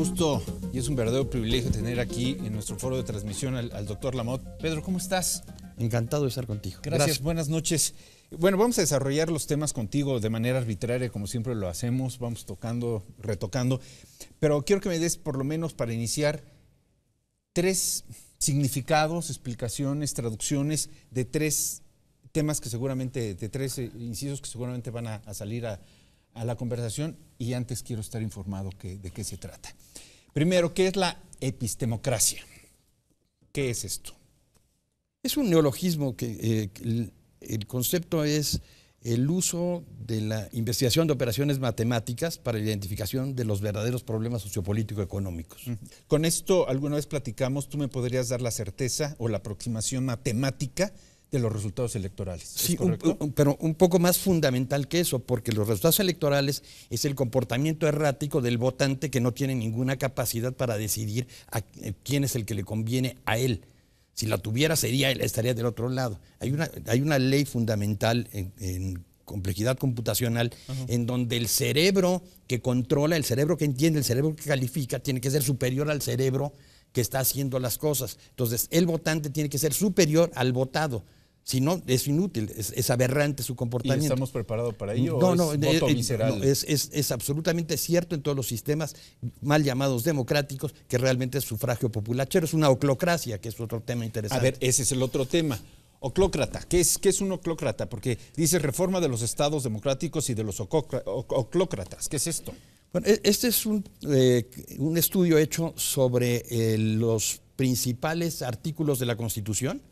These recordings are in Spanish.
gusto y es un verdadero privilegio tener aquí en nuestro foro de transmisión al, doctor Lamot. Pedro, ¿cómo estás? Encantado de estar contigo. Gracias, buenas noches. Bueno, vamos a desarrollar los temas contigo de manera arbitraria, como siempre lo hacemos, vamos tocando, retocando, pero quiero que me des, por lo menos para iniciar, tres significados, explicaciones, traducciones de tres temas que seguramente, de tres eh, incisos que seguramente van a salir a, a la conversación y antes quiero estar informado de qué se trata. Primero, ¿qué es la epistemocracia? ¿Qué es esto? Es un neologismo que eh, el, concepto es el uso de la investigación de operaciones matemáticas para la identificación de los verdaderos problemas sociopolítico-económicos. Con esto alguna vez platicamos, tú me podrías dar la certeza o la aproximación matemática de los resultados electorales. Sí, pero un poco más fundamental que eso, porque los resultados electorales es el comportamiento errático del votante que no tiene ninguna capacidad para decidir eh, quién es el que le conviene a él. Si la tuviera, sería él, estaría del otro lado. Hay una, hay una ley fundamental en, complejidad computacional, en donde el cerebro que controla, el cerebro que entiende, el cerebro que califica, tiene que ser superior al cerebro que está haciendo las cosas. Entonces, el votante tiene que ser superior al votado. Si no, es inútil, es, aberrante su comportamiento. estamos preparados para ello? No, no, es, eh, voto visceral? Eh, no es, es, absolutamente cierto en todos los sistemas mal llamados democráticos que realmente es sufragio populachero, es una oclocracia, que es otro tema interesante. A ver, ese es el otro tema. Oclócrata, ¿qué es, qué es un oclócrata? Porque dice reforma de los estados democráticos y de los oclócratas. ¿Qué es esto? Bueno, e, este es eh, un, estudio hecho sobre los principales artículos de la Constitución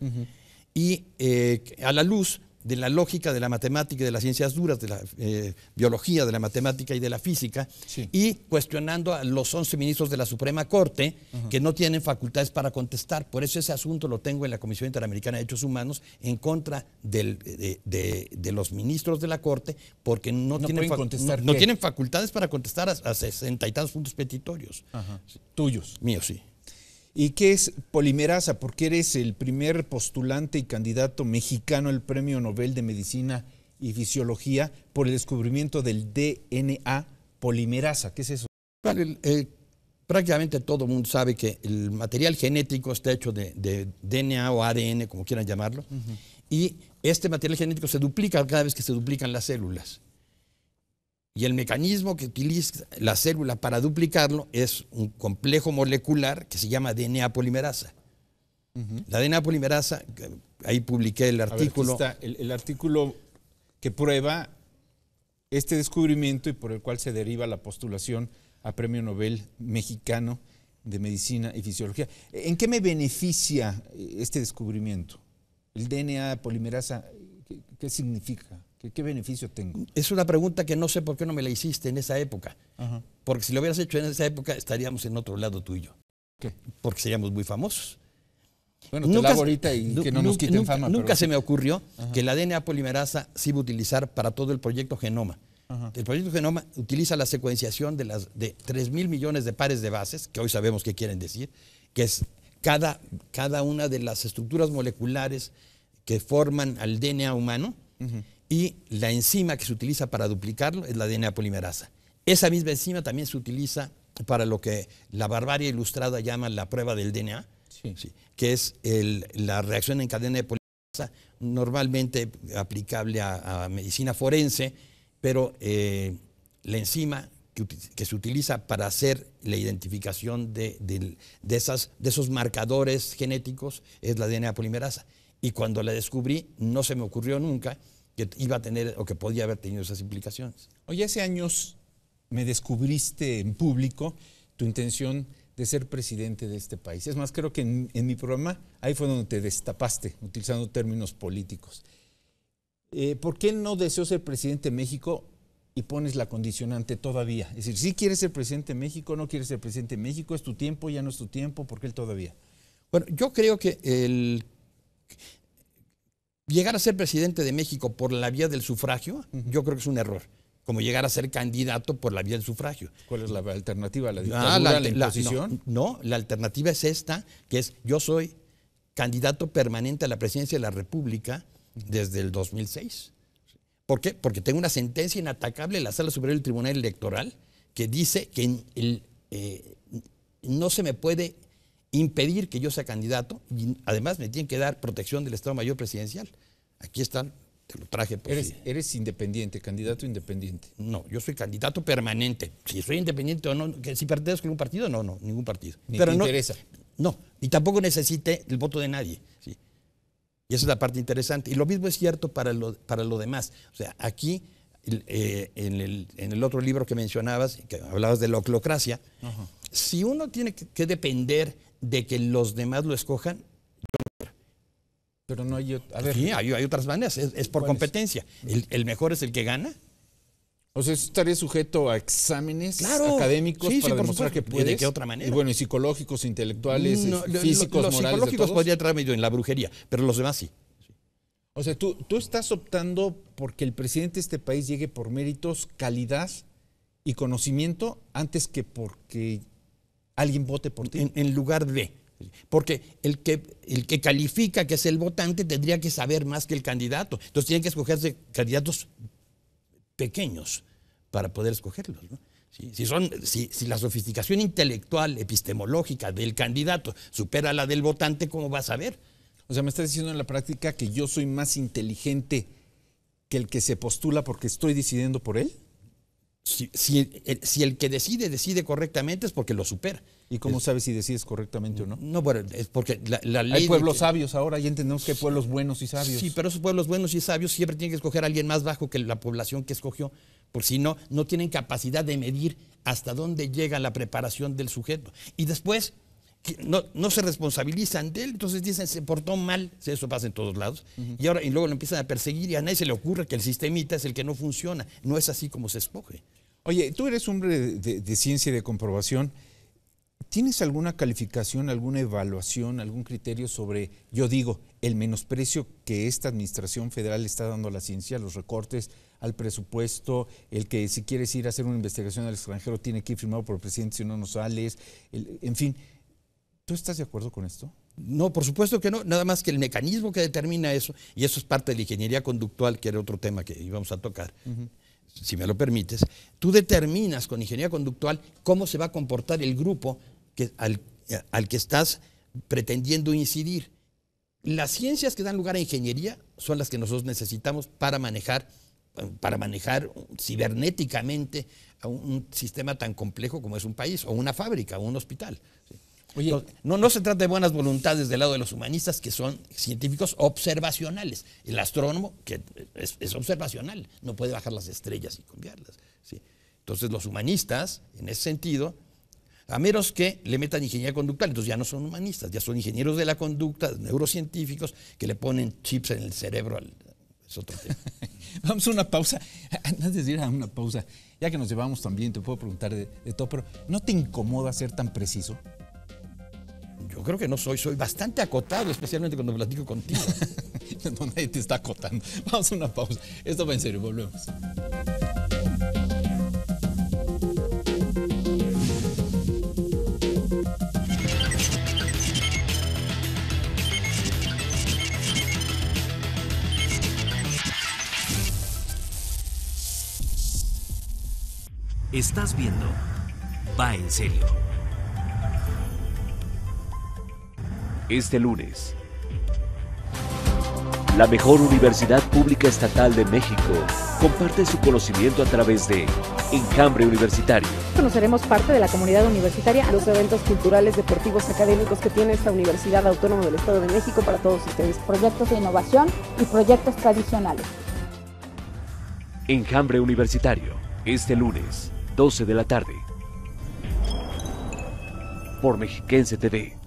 y eh, a la luz de la lógica de la matemática y de las ciencias duras, de la eh, biología, de la matemática y de la física, y cuestionando a los 11 ministros de la Suprema Corte que no tienen facultades para contestar. Por eso ese asunto lo tengo en la Comisión Interamericana de Derechos Humanos en contra de, los ministros de la Corte porque no, tienen, contestar no, tienen facultades para contestar a, sesenta y tantos puntos petitorios. Tuyos. Míos, sí. ¿Y qué es polimerasa? Porque eres el primer postulante y candidato mexicano al Premio Nobel de Medicina y Fisiología por el descubrimiento del DNA polimerasa. ¿Qué es eso? Eh, prácticamente todo el mundo sabe que el material genético está hecho de, DNA o ADN, como quieran llamarlo, y este material genético se duplica cada vez que se duplican las células. Y el mecanismo que utiliza la célula para duplicarlo es un complejo molecular que se llama DNA polimerasa. La DNA polimerasa, ahí publiqué el artículo. Ver, está el, artículo que prueba este descubrimiento y por el cual se deriva la postulación a Premio Nobel Mexicano de Medicina y Fisiología. ¿En qué me beneficia este descubrimiento? El DNA polimerasa, qué significa? ¿Qué, beneficio tengo? Es una pregunta que no sé por qué no me la hiciste en esa época. Porque si lo hubieras hecho en esa época, estaríamos en otro lado tú tuyo. ¿Qué? Porque seríamos muy famosos. Bueno, nunca, y que no nos quiten fama. Nunca se me ocurrió que la DNA polimerasa se iba a utilizar para todo el proyecto Genoma. El proyecto Genoma utiliza la secuenciación de, las, de 3 mil millones de pares de bases, que hoy sabemos qué quieren decir, que es cada, cada una de las estructuras moleculares que forman al DNA humano y la enzima que se utiliza para duplicarlo es la DNA polimerasa. Esa misma enzima también se utiliza para lo que la barbarie ilustrada llama la prueba del DNA, que es la reacción en cadena de polimerasa, normalmente aplicable a, medicina forense, pero eh, la enzima que, se utiliza para hacer la identificación de esos marcadores genéticos es la DNA polimerasa. Y cuando la descubrí, no se me ocurrió nunca que iba a tener o que podía haber tenido esas implicaciones. Hoy hace años me descubriste en público tu intención de ser presidente de este país. Es más, creo que en, mi programa ahí fue donde te destapaste, utilizando términos políticos. Eh, ¿Por qué no deseo ser presidente de México y pones la condicionante todavía? Es decir, si quieres ser presidente de México, no quieres ser presidente de México, es tu tiempo, ya no es tu tiempo, ¿por qué él todavía? Bueno, yo creo que el llegar a ser presidente de México por la vía del sufragio, yo creo que es un error como llegar a ser candidato por la vía del sufragio. ¿Cuál es la alternativa? ¿La ah, dictadura, la, no, la alternativa es esta, que es yo soy candidato permanente a la presidencia de la República desde el 2006. ¿Por qué? Porque tengo una sentencia inatacable en la Sala Superior del Tribunal Electoral que dice que eh, no se me puede impedir que yo sea candidato y además me tienen que dar protección del Estado Mayor Presidencial. Aquí están, te lo traje. Por eres, eres independiente, candidato independiente. No, yo soy candidato permanente. Si soy independiente o no, si pertenezco a ningún partido, no, no, ningún partido. Ni Pero no, interesa. No, y tampoco necesite el voto de nadie. ¿sí? Y esa es la parte interesante. Y lo mismo es cierto para lo, para lo demás. O sea, aquí... Eh, en, el, otro libro que mencionabas, que hablabas de la oclocracia, si uno tiene que depender de que los demás lo escojan, pero no hay, a ver. Sí, hay, otras maneras, es, por competencia. El, mejor es el que gana. O sea, estaría sujeto a exámenes académicos para demostrar que puedes. ¿De qué otra manera? bueno, y psicológicos, intelectuales, físicos, morales. Los psicológicos podría entrar medio en la brujería, pero los demás sí. O sea, tú, tú estás optando porque el presidente de este país llegue por méritos, calidad y conocimiento antes que porque alguien vote por ti. En, lugar de. Porque el que, el que califica que es el votante tendría que saber más que el candidato. Entonces tienen que escogerse candidatos pequeños para poder escogerlos. si, si, la sofisticación intelectual, epistemológica del candidato supera la del votante, ¿cómo va a saber? O sea, me está diciendo en la práctica que yo soy más inteligente que el que se postula porque estoy decidiendo por él. Si, si, el que decide decide correctamente es porque lo supera. ¿Y cómo sabes si decides correctamente o no? No, bueno, es porque la, ley... Hay pueblos sabios ahora, ya entendemos que hay pueblos buenos y sabios. Sí, pero esos pueblos buenos y sabios siempre tienen que escoger a alguien más bajo que la población que escogió, por si no, no tienen capacidad de medir hasta dónde llega la preparación del sujeto. Y después no, no, se responsabilizan de él, entonces dicen, se portó mal, eso pasa en todos lados, y ahora y luego lo empiezan a perseguir y a nadie se le ocurre que el sistemita es el que no funciona, no es así como se escoge. Oye, tú eres hombre de, ciencia y de comprobación, ¿tienes alguna calificación, alguna evaluación, algún criterio sobre, yo digo, el menosprecio que esta administración federal está dando a la ciencia, los recortes al presupuesto, el que si quieres ir a hacer una investigación al extranjero tiene que ir firmado por el presidente, si no, no sales, en fin? ¿Tú estás de acuerdo con esto? No, por supuesto que no, nada más que el mecanismo que determina eso, y eso es parte de la ingeniería conductual, que era otro tema que íbamos a tocar, si me lo permites, tú determinas con ingeniería conductual cómo se va a comportar el grupo que, al, que estás pretendiendo incidir. Las ciencias que dan lugar a ingeniería son las que nosotros necesitamos para manejar para manejar cibernéticamente un, sistema tan complejo como es un país, o una fábrica, o un hospital no, no se trata de buenas voluntades del lado de los humanistas, que son científicos observacionales. El astrónomo, que es, observacional, no puede bajar las estrellas y cambiarlas. Entonces, los humanistas, en ese sentido, a menos que le metan ingeniería conductual, entonces ya no son humanistas, ya son ingenieros de la conducta, neurocientíficos, que le ponen chips en el cerebro al, es otro tema. Vamos a una pausa. Antes de ir a una pausa, ya que nos llevamos también, te puedo preguntar de todo, pero ¿no te incomoda ser tan preciso? creo que no soy, soy bastante acotado, especialmente cuando platico contigo. no, nadie te está acotando. Vamos a una pausa. Esto va en serio, volvemos. Estás viendo Va en serio. este lunes. La mejor universidad pública estatal de México comparte su conocimiento a través de Enjambre Universitario. Conoceremos parte de la comunidad universitaria, los eventos culturales, deportivos, académicos que tiene esta Universidad Autónoma del Estado de México para todos ustedes. Proyectos de innovación y proyectos tradicionales. Enjambre Universitario, este lunes, 12 de la tarde. Por Mexiquense TV.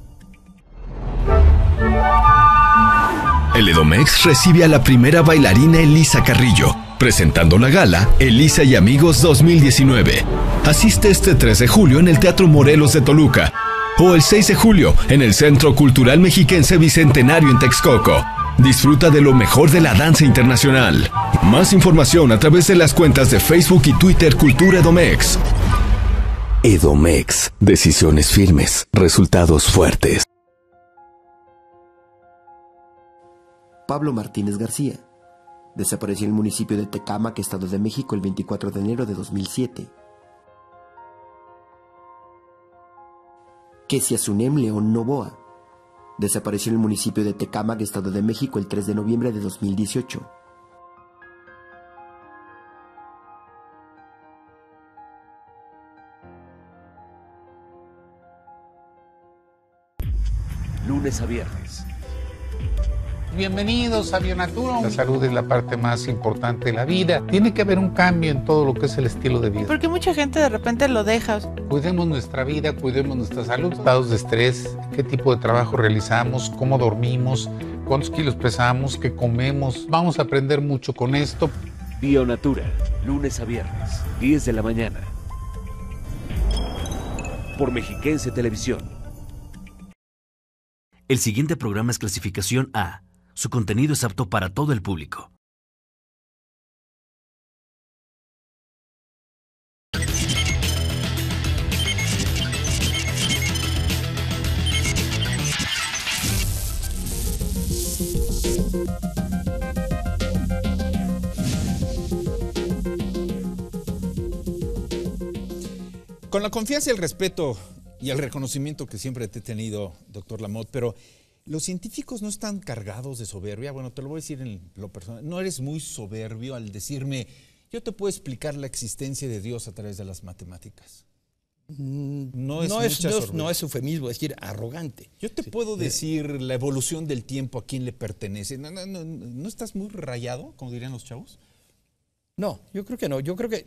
El Edomex recibe a la primera bailarina Elisa Carrillo, presentando la gala Elisa y Amigos 2019. Asiste este 3 de julio en el Teatro Morelos de Toluca o el 6 de julio en el Centro Cultural Mexiquense Bicentenario en Texcoco. Disfruta de lo mejor de la danza internacional. Más información a través de las cuentas de Facebook y Twitter Cultura Edomex. Edomex. Decisiones firmes, resultados fuertes. Pablo Martínez García. Desapareció en el municipio de Tecámac, Estado de México, el 24 de enero de 2007. Kesia Sunem León Novoa. Desapareció en el municipio de Tecámac, Estado de México, el 3 de noviembre de 2018. Lunes a viernes, Bienvenidos a Bionatura. La salud es la parte más importante de la vida. Tiene que haber un cambio en todo lo que es el estilo de vida. Porque mucha gente de repente lo deja. Cuidemos nuestra vida, cuidemos nuestra salud. Estados de estrés, qué tipo de trabajo realizamos, cómo dormimos, cuántos kilos pesamos, qué comemos. Vamos a aprender mucho con esto. Bionatura, lunes a viernes, 10 de la mañana. Por Mexiquense Televisión. El siguiente programa es clasificación A su contenido es apto para todo el público. Con la confianza, el respeto y el reconocimiento que siempre te he tenido, doctor Lamot, pero los científicos no están cargados de soberbia. Bueno, te lo voy a decir en lo personal. No eres muy soberbio al decirme, yo te puedo explicar la existencia de Dios a través de las matemáticas. Mm, no es, eufemismo, es decir, arrogante. Yo te puedo eh. decir la evolución del tiempo a quién le pertenece. No, estás muy rayado, como dirían los chavos? No, yo creo que no. Yo creo que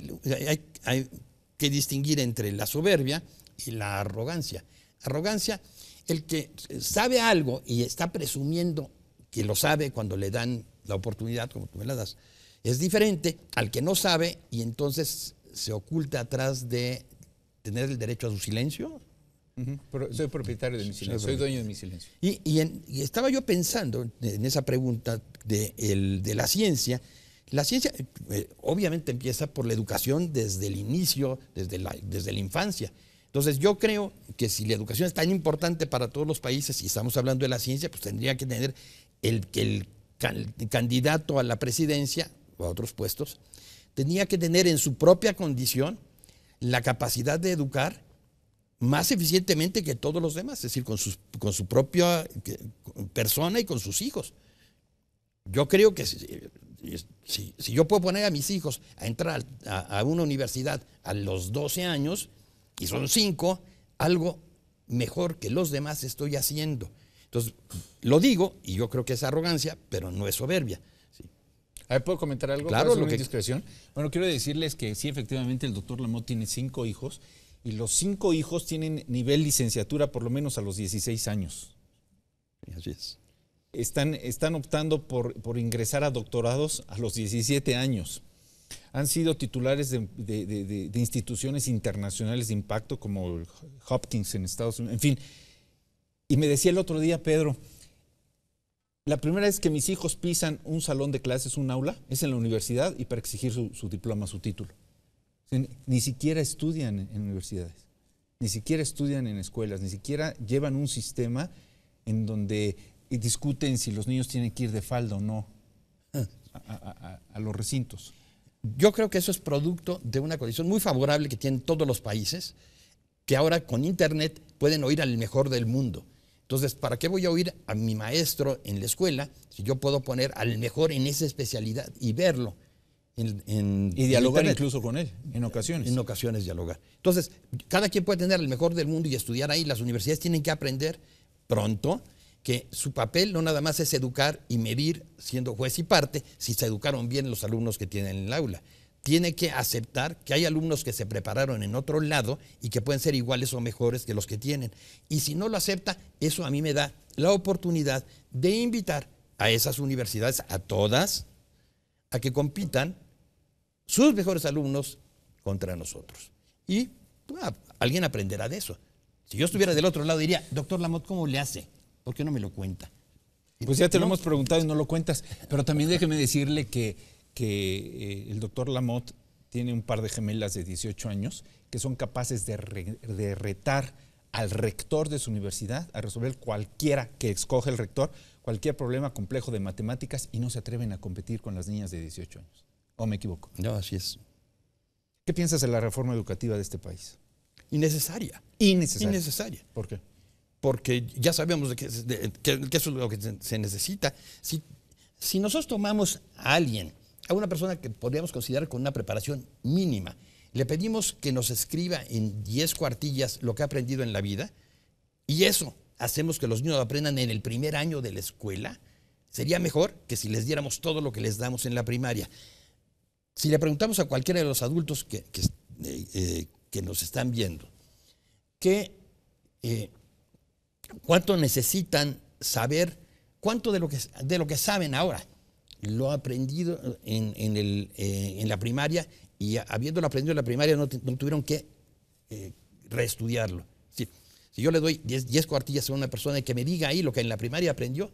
hay, hay que distinguir entre la soberbia y la arrogancia. Arrogancia el que sabe algo y está presumiendo que lo sabe cuando le dan la oportunidad, como tú me la das, es diferente al que no sabe y entonces se oculta atrás de tener el derecho a su silencio. Soy propietario de mi silencio, soy dueño de mi silencio. Y, estaba yo pensando en esa pregunta de, la ciencia. La ciencia eh, obviamente empieza por la educación desde el inicio, desde desde la infancia. Entonces yo creo que si la educación es tan importante para todos los países y estamos hablando de la ciencia, pues tendría que tener el, el candidato a la presidencia o a otros puestos, tenía que tener en su propia condición la capacidad de educar más eficientemente que todos los demás, es decir, con, sus, con su propia persona y con sus hijos. Yo creo que si, eh, yo puedo poner a mis hijos a entrar a, a una universidad a los 12 años, y son cinco, algo mejor que los demás estoy haciendo. Entonces, lo digo, y yo creo que es arrogancia, pero no es soberbia. ¿puedo comentar algo? Claro, lo que... discreción. Bueno, quiero decirles que sí, efectivamente, el doctor Lamot tiene cinco hijos, y los cinco hijos tienen nivel licenciatura por lo menos a los 16 años. Así es. Están, están optando por, por ingresar a doctorados a los 17 años han sido titulares de, instituciones internacionales de impacto como Hopkins en Estados Unidos, en fin. Y me decía el otro día, Pedro, la primera vez que mis hijos pisan un salón de clases, un aula, es en la universidad y para exigir su, diploma, su título. Ni siquiera estudian en universidades, ni siquiera estudian en escuelas, ni siquiera llevan un sistema en donde discuten si los niños tienen que ir de falda o no ah. a los recintos. Yo creo que eso es producto de una condición muy favorable que tienen todos los países, que ahora con Internet pueden oír al mejor del mundo. Entonces, ¿para qué voy a oír a mi maestro en la escuela si yo puedo poner al mejor en esa especialidad y verlo? y dialogar incluso con él, en ocasiones. En ocasiones dialogar. Entonces, cada quien puede tener el mejor del mundo y estudiar ahí. Las universidades tienen que aprender pronto que su papel no nada más es educar y medir siendo juez y parte si se educaron bien los alumnos que tienen en el aula. Tiene que aceptar que hay alumnos que se prepararon en otro lado y que pueden ser iguales o mejores que los que tienen. Y si no lo acepta, eso a mí me da la oportunidad de invitar a esas universidades, a todas, a que compitan sus mejores alumnos contra nosotros. Y ah, alguien aprenderá de eso. Si yo estuviera del otro lado, diría, doctor Lamot, ¿cómo le hace? ¿Por qué no me lo cuenta? Pues ya te lo hemos preguntado y no lo cuentas. Pero también déjeme decirle que, que eh, el doctor Lamotte tiene un par de gemelas de 18 años que son capaces de, retar al rector de su universidad a resolver cualquiera que escoge el rector, cualquier problema complejo de matemáticas y no se atreven a competir con las niñas de 18 años. ¿O me equivoco? No, así es. ¿Qué piensas de la reforma educativa de este país? Innecesaria. Innecesaria. Innecesaria. ¿Por qué? porque ya sabemos que, de, eso es lo que se, necesita. Si, si nosotros tomamos a alguien, a una persona que podríamos considerar con una preparación mínima, le pedimos que nos escriba en 10 cuartillas lo que ha aprendido en la vida, y eso hacemos que los niños aprendan en el primer año de la escuela, sería mejor que si les diéramos todo lo que les damos en la primaria. Si le preguntamos a cualquiera de los adultos que, que, eh, eh, nos están viendo, ¿qué, eh, cuánto necesitan saber, cuánto de lo que, de lo que saben ahora lo aprendido eh, en, la primaria y habiéndolo aprendido en la primaria no, tuvieron que eh, reestudiarlo. Si, yo le doy 10 cuartillas a una persona que me diga ahí lo que en la primaria aprendió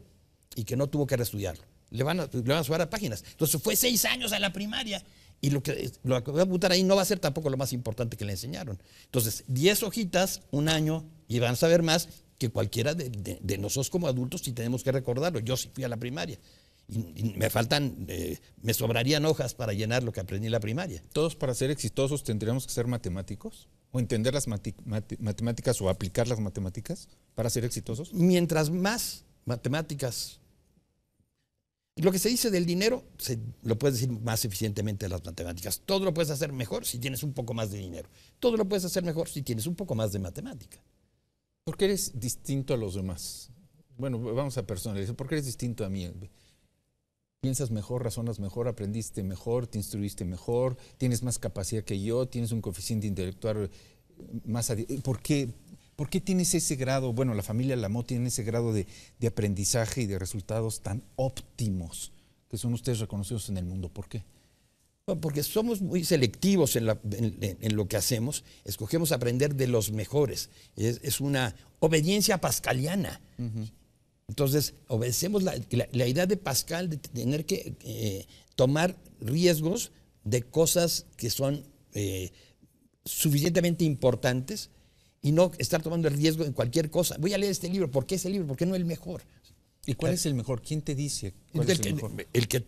y que no tuvo que reestudiarlo, le van a, le van a subir a páginas. Entonces fue seis años a la primaria y lo que, lo a apuntar ahí no va a ser tampoco lo más importante que le enseñaron. Entonces, 10 hojitas, un año, y van a saber más que cualquiera de, nosotros como adultos sí tenemos que recordarlo. Yo sí fui a la primaria. Y, me faltan, eh, me sobrarían hojas para llenar lo que aprendí en la primaria. ¿Todos para ser exitosos tendríamos que ser matemáticos? ¿O entender las matemáticas o aplicar las matemáticas para ser exitosos? Mientras más matemáticas lo que se dice del dinero, se, lo puedes decir más eficientemente de las matemáticas. Todo lo puedes hacer mejor si tienes un poco más de dinero. Todo lo puedes hacer mejor si tienes un poco más de matemática. ¿Por qué eres distinto a los demás? Bueno, vamos a personalizar. ¿Por qué eres distinto a mí? Piensas mejor, razonas mejor, aprendiste mejor, te instruiste mejor, tienes más capacidad que yo, tienes un coeficiente intelectual más... ¿Por qué, ¿Por qué tienes ese grado? Bueno, la familia la Lamó tiene ese grado de, de aprendizaje y de resultados tan óptimos que son ustedes reconocidos en el mundo. ¿Por qué? porque somos muy selectivos en, lo que hacemos, escogemos aprender de los mejores. Es, una obediencia pascaliana. Entonces, obedecemos la, idea de Pascal de tener que eh, tomar riesgos de cosas que son eh, suficientemente importantes y no estar tomando el riesgo en cualquier cosa. Voy a leer este libro, ¿por qué ese libro? ¿Por qué no el mejor? ¿Y cuál eh, es el mejor? ¿Quién te dice? el, que,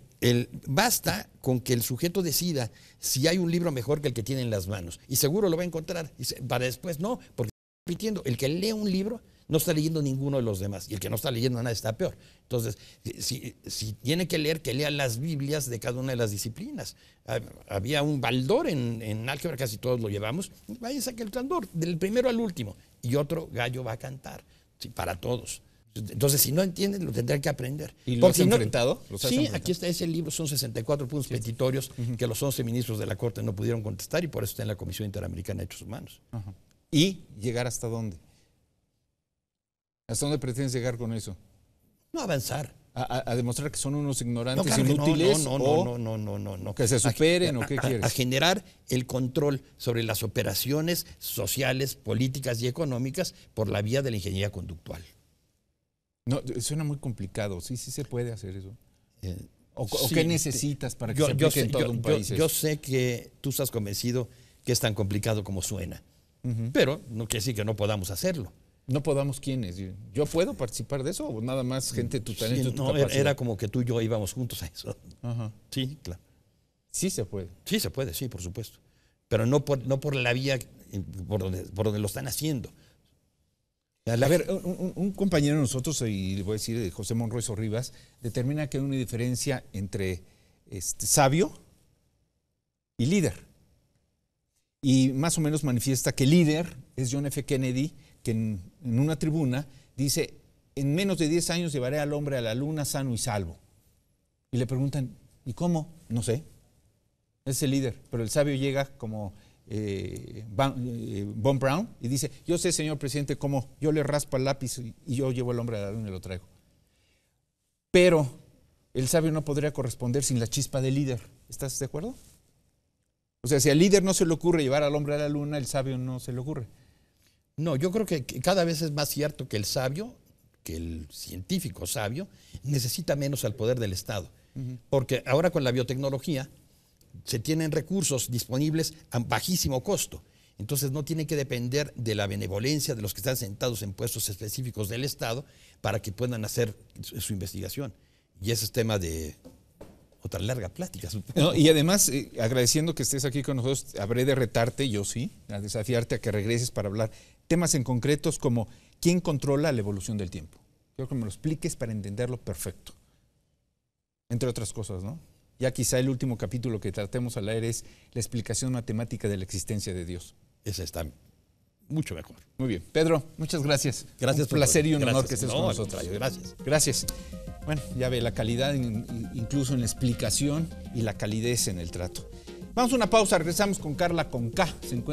basta con que el sujeto decida si hay un libro mejor que el que tiene en las manos. Y seguro lo va a encontrar. para después no, porque repitiendo. El que lee un libro no está leyendo ninguno de los demás. Y el que no está leyendo nada está peor. Entonces, si, tiene que leer, que lea las Biblias de cada una de las disciplinas. Ah, había un baldor en, álgebra, casi todos lo llevamos. Vaya, saque el candor, del primero al último. Y otro gallo va a cantar, para todos. Entonces, si no entienden, lo tendrán que aprender. ¿Y lo si enfrentado? No, sí, aquí está ese libro, son 64 puntos petitorios que los 11 ministros de la Corte no pudieron contestar y por eso está en la Comisión Interamericana de Derechos Humanos. ¿Y llegar hasta dónde? ¿Hasta dónde pretenden llegar con eso? No avanzar. A, demostrar que son unos ignorantes inútiles no, no, no, no, no, no, que se superen o qué quieres. a generar el control sobre las operaciones sociales, políticas y económicas por la vía de la ingeniería conductual. No, eh, suena muy complicado. Sí, sí se puede hacer eso. Eh, ¿O, qué necesitas para que yo, se sé, sé que tú estás convencido que es tan complicado como suena, pero no quiere decir que no podamos hacerlo. No podamos quiénes. ¿Yo puedo participar de eso o nada más gente no, era como que tú y yo íbamos juntos a eso. Sí, claro. Sí se puede. Sí se puede, sí, por supuesto. Pero no por, no por la vía eh, por por donde lo están haciendo. A ver, un, compañero de nosotros, y le voy a decir eh, José Monroy Rivas, determina que hay una diferencia entre este, sabio y líder. Y más o menos manifiesta que líder es John F. Kennedy, que en, en una tribuna dice, en menos de 10 años llevaré al hombre a la luna sano y salvo. Y le preguntan, ¿y cómo? No sé. Es el líder, pero el sabio llega como eh, eh, Von Brown y dice, yo sé, señor presidente, cómo yo le raspo el lápiz y, yo llevo al hombre a la luna y lo traigo. Pero el sabio no podría corresponder sin la chispa del líder. ¿Estás de acuerdo? O sea, si al líder no se le ocurre llevar al hombre a la luna, el sabio no se le ocurre. No, yo creo que cada vez es más cierto que el sabio, que el científico sabio, necesita menos al poder del Estado. Porque ahora con la biotecnología, se tienen recursos disponibles a bajísimo costo. Entonces no tiene que depender de la benevolencia de los que están sentados en puestos específicos del Estado para que puedan hacer su, investigación. Y ese es tema de otra larga plática. y además, eh, agradeciendo que estés aquí con nosotros, habré de retarte, yo sí, a desafiarte a que regreses para hablar temas en concretos como quién controla la evolución del tiempo. Quiero que me lo expliques para entenderlo perfecto. Entre otras cosas, ¿no? Ya quizá el último capítulo que tratemos al aire es la explicación matemática de la existencia de Dios. Esa está mucho mejor. Muy bien. Pedro, muchas gracias. Gracias. Un por placer y un honor que estés con nosotros. Gracias. Gracias. Bueno, ya ve la calidad incluso en la explicación y la calidez en el trato. Vamos a una pausa, regresamos con Carla Conca. Se encuentra